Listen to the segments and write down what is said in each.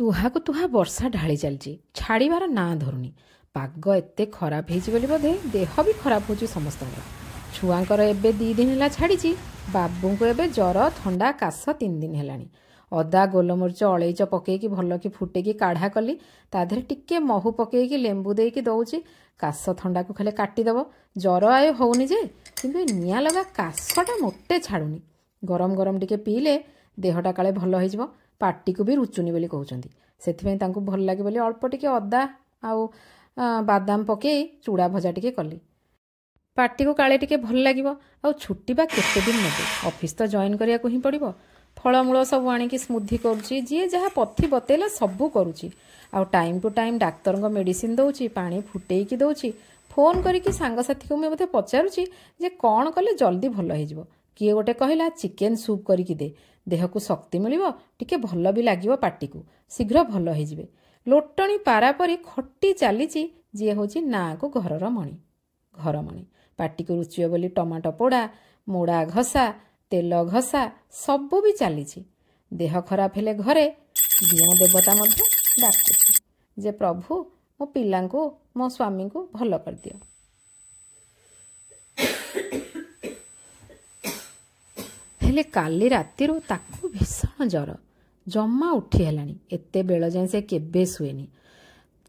ତୁହାକୁ ତୁହା ବର୍ଷା ଢାଳି ଚାଲିଛି ଛାଡ଼ିବାର ନାଁ ଧରୁନି ପାଗ ଏତେ ଖରାପ ହେଇଛି ବୋଲି ବୋଧେ ଦେହ ବି ଖରାପ ହେଉଛି ସମସ୍ତଙ୍କର ଛୁଆଙ୍କର ଏବେ ଦୁଇ ଦିନ ହେଲା ଛାଡ଼ିଛି ବାବୁଙ୍କୁ ଏବେ ଜ୍ୱର ଥଣ୍ଡା କାଶ ତିନି ଦିନ ହେଲାଣି ଅଦା ଗୋଲମରିଚ ଅଳେଇଚ ପକାଇକି ଭଲକି ଫୁଟେଇକି କାଢ଼ା କଲି ତା ଦେହରେ ଟିକିଏ ମହୁ ପକାଇକି ଲେମ୍ବୁ ଦେଇକି ଦେଉଛି କାଶ ଥଣ୍ଡାକୁ ଖାଲି କାଟିଦେବ ଜ୍ୱର ଆୟ ହେଉନି ଯେ କିନ୍ତୁ ନିଆଁ ଲଗା କାଶଟା ମୋଟେ ଛାଡ଼ୁନି ଗରମ ଗରମ ଟିକେ ପିଇଲେ ଦେହଟା କାଳେ ଭଲ ହୋଇଯିବ ପାଟିକୁ ବି ରୁଚୁନି ବୋଲି କହୁଛନ୍ତି ସେଥିପାଇଁ ତାଙ୍କୁ ଭଲ ଲାଗେ ବୋଲି ଅଳ୍ପ ଟିକେ ଅଦା ଆଉ ବାଦାମ ପକାଇ ଚୁଡ଼ା ଭଜା ଟିକେ କଲି ପାଟିକୁ କାଳେ ଟିକେ ଭଲ ଲାଗିବ ଆଉ ଛୁଟି ବା କେତେଦିନ ନେବେ ଅଫିସ୍ ତ ଜଏନ୍ କରିବାକୁ ହିଁ ପଡ଼ିବ ଫଳମୂଳ ସବୁ ଆଣିକି ସ୍ମୁଦ୍ଧି କରୁଛି ଯିଏ ଯାହା ପଥି ବତେଇଲା ସବୁ କରୁଛି ଆଉ ଟାଇମ୍ ଟୁ ଟାଇମ୍ ଡାକ୍ତରଙ୍କ ମେଡ଼ିସିନ୍ ଦେଉଛି ପାଣି ଫୁଟେଇକି ଦେଉଛି ଫୋନ୍ କରିକି ସାଙ୍ଗସାଥିକୁ ମୁଁ ମୋତେ ପଚାରୁଛି ଯେ କ'ଣ କଲେ ଜଲ୍ଦି ଭଲ ହୋଇଯିବ କିଏ ଗୋଟେ କହିଲା ଚିକେନ୍ ସୁପ୍ କରିକି ଦେ ଦେହକୁ ଶକ୍ତି ମିଳିବ ଟିକେ ଭଲ ବି ଲାଗିବ ପାଟିକୁ ଶୀଘ୍ର ଭଲ ହୋଇଯିବେ ଲୋଟଣି ପାରା ପରି ଖଟି ଚାଲିଛି ଯିଏ ହେଉଛି ନାଁକୁ ଘରର ମଣି ଘରମଣି ପାଟିକୁ ରୁଚିବ ବୋଲି ଟମାଟୋ ପୋଡ଼ା ମୋଡ଼ା ଘଷା ତେଲ ଘଷା ସବୁ ବି ଚାଲିଛି ଦେହ ଖରାପ ହେଲେ ଘରେ ଦିଅଁ ଦେବତା ମଧ୍ୟ ଡାକୁଛି ଯେ ପ୍ରଭୁ ମୋ ପିଲାଙ୍କୁ ମୋ ସ୍ୱାମୀଙ୍କୁ ଭଲ କରିଦିଅ କହିଲେ କାଲି ରାତିରୁ ତାକୁ ଭୀଷଣ ଜ୍ୱର ଜମା ଉଠି ହେଲାଣି ଏତେ ବେଳ ଯାଏଁ ସେ କେବେ ଶୁଏନି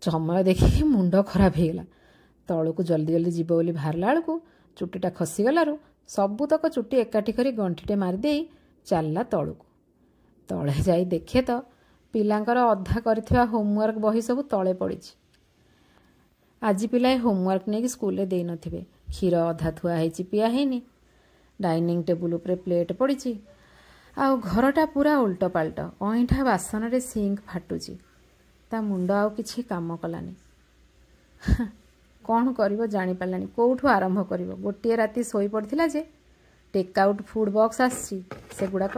ସମୟ ଦେଖିକି ମୁଣ୍ଡ ଖରାପ ହେଇଗଲା ତଳକୁ ଜଲ୍ଦି ଜଲ୍ଦି ଯିବ ବୋଲି ବାହାରିଲା ବେଳକୁ ଚୁଟିଟା ଖସିଗଲାରୁ ସବୁତକ ଚୁଟି ଏକାଠି କରି ଗଣ୍ଠିଟେ ମାରିଦେଇ ଚାଲିଲା ତଳକୁ ତଳେ ଯାଇ ଦେଖେ ତ ପିଲାଙ୍କର ଅଧା କରିଥିବା ହୋମ୍ୱାର୍କ ବହି ସବୁ ତଳେ ପଡ଼ିଛି ଆଜି ପିଲା ଏ ହୋମ୍ୱାର୍କ ନେଇକି ସ୍କୁଲ୍ରେ ଦେଇନଥିବେ କ୍ଷୀର ଅଧା ଥୁଆ ହେଇଛି ପିଆ ହେଇନି ଡାଇନିଂ ଟେବୁଲ ଉପରେ ପ୍ଲେଟ୍ ପଡ଼ିଛି ଆଉ ଘରଟା ପୁରା ଓଲଟପାଲଟ ଅଇଁଠା ବାସନରେ ସିଙ୍କ୍ ଫାଟୁଛି ତା ମୁଣ୍ଡ ଆଉ କିଛି କାମ କଲାନି କ'ଣ କରିବ ଜାଣିପାରିଲାନି କେଉଁଠୁ ଆରମ୍ଭ କରିବ ଗୋଟିଏ ରାତି ଶୋଇପଡ଼ିଥିଲା ଯେ ଟେକ୍ ଆଉଟ୍ ଫୁଡ଼୍ ବକ୍ସ ଆସିଛି ସେଗୁଡ଼ାକ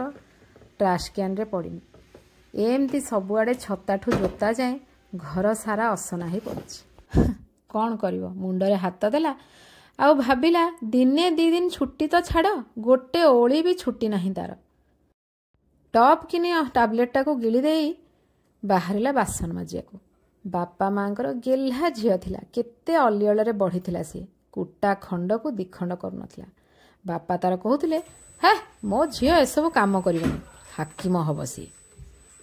ଟ୍ରାସ୍ କ୍ୟାନ୍ରେ ପଡ଼ିନି ଏମିତି ସବୁଆଡ଼େ ଛତାଠୁ ଜୋତା ଯାଏଁ ଘର ସାରା ଅସନା ହେଇ ପଡ଼ିଛି କ'ଣ କରିବ ମୁଣ୍ଡରେ ହାତ ଦେଲା ଆଉ ଭାବିଲା ଦିନେ ଦୁଇ ଦିନ ଛୁଟି ତ ଛାଡ଼ ଗୋଟେ ଓଳି ବି ଛୁଟି ନାହିଁ ତାର ଟପ୍ କିଣି ଟାବଲେଟ୍ଟାକୁ ଗିଳି ଦେଇ ବାହାରିଲା ବାସନ ମାଜିବାକୁ ବାପା ମାଆଙ୍କର ଗେହ୍ଲା ଝିଅ ଥିଲା କେତେ ଅଲିଅଳରେ ବଢ଼ିଥିଲା ସିଏ କୁଟା ଖଣ୍ଡକୁ ଦିଖଣ୍ଡ କରୁନଥିଲା ବାପା ତାର କହୁଥିଲେ ହା ମୋ ଝିଅ ଏସବୁ କାମ କରିବନି ହାକିମ ହବ ସିଏ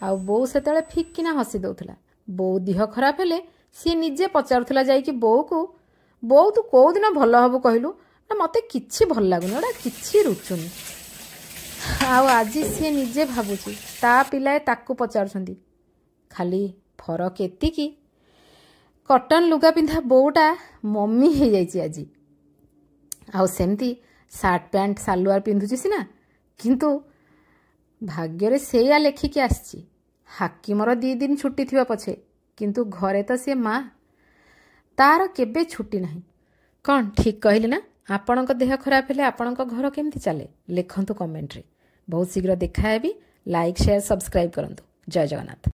ଆଉ ବୋଉ ସେତେବେଳେ ଫିକିନା ହସି ଦେଉଥିଲା ବୋଉ ଦେହ ଖରାପ ହେଲେ ସିଏ ନିଜେ ପଚାରୁଥିଲା ଯାଇକି ବୋଉକୁ ବୋଉ ତୁ କେଉଁଦିନ ଦିନ ଭଲ ହେବୁ କହିଲୁ ନା ମୋତେ କିଛି ଭଲ ଲାଗୁନି ଏଗୁଡ଼ା କିଛି ରୁଚୁନି ଆଉ ଆଜି ସିଏ ନିଜେ ଭାବୁଛି ତା ପିଲାଏ ତାକୁ ପଚାରୁଛନ୍ତି ଖାଲି ଫରକ ଏତିକି କଟନ୍ ଲୁଗା ପିନ୍ଧା ବୋଉଟା ମମି ହେଇଯାଇଛି ଆଜି ଆଉ ସେମିତି ସାର୍ଟ ପ୍ୟାଣ୍ଟ ସାଲୁଆର ପିନ୍ଧୁଛି ସିନା କିନ୍ତୁ ଭାଗ୍ୟରେ ସେଇଆ ଲେଖିକି ଆସିଛି ହାକିମର ଦୁଇ ଦିନ ଛୁଟି ଥିବା ପଛେ କିନ୍ତୁ ଘରେ ତ ସିଏ ମା' ତାର କେବେ ଛୁଟି ନାହିଁ କ'ଣ ଠିକ୍ କହିଲି ନା ଆପଣଙ୍କ ଦେହ ଖରାପ ହେଲେ ଆପଣଙ୍କ ଘର କେମିତି ଚାଲେ ଲେଖନ୍ତୁ କମେଣ୍ଟରେ ବହୁତ ଶୀଘ୍ର ଦେଖା ହେବି ଲାଇକ୍ ସେୟାର ସବସ୍କ୍ରାଇବ୍ କରନ୍ତୁ ଜୟ ଜଗନ୍ନାଥ